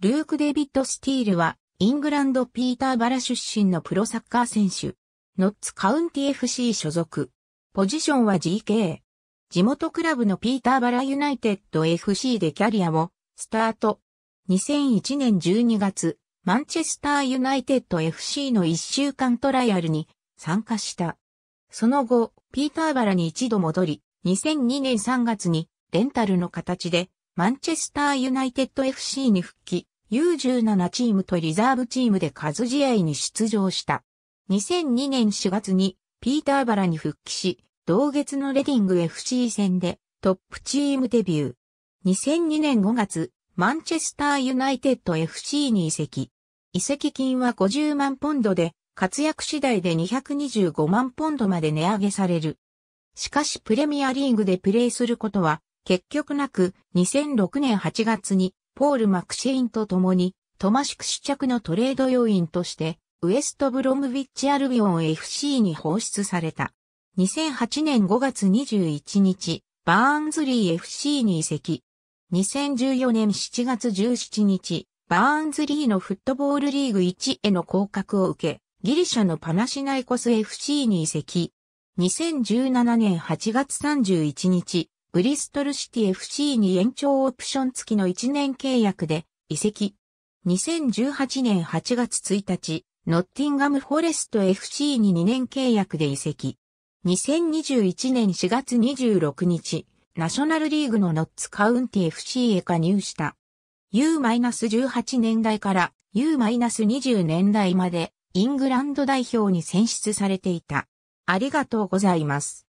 ルーク・デビッド・スティールは、イングランド・ピーターバラ出身のプロサッカー選手。ノッツ・カウンティ FC 所属。ポジションは GK。地元クラブのピーターバラユナイテッド FC でキャリアをスタート。2001年12月、マンチェスターユナイテッド FC の1週間トライアルに参加した。その後、ピーターバラに一度戻り、2002年3月にレンタルの形でマンチェスターユナイテッド FC に復帰、U17 チームとリザーブチームで数試合に出場した。2002年4月にピーターバラに復帰し、同月のレディング FC 戦でトップチームデビュー。2002年5月、マンチェスターユナイテッド FC に移籍。移籍金は50万ポンドで、活躍次第で225万ポンドまで値上げされる。しかしプレミアリーグでプレーすることは結局なく、2006年8月に、ポール・マクシェインと共に、トマシク試着のトレード要員として、ウエストブロムビッチ・アルビオン FC に放出された。2008年5月21日、バーンズリー FC に移籍。2014年7月17日、バーンズリーのフットボールリーグ1への降格を受け、ギリシャのパナシナイコス FC に移籍。2017年8月31日、ブリストルシティ FC に延長オプション付きの1年契約で移籍。2018年8月1日、ノッティンガムフォレスト FC に2年契約で移籍。2021年4月26日、ナショナルリーグのノッツカウンティ FC へ加入した。U-18 年代から U-20 年代までイングランド代表に選出されていた。ありがとうございます。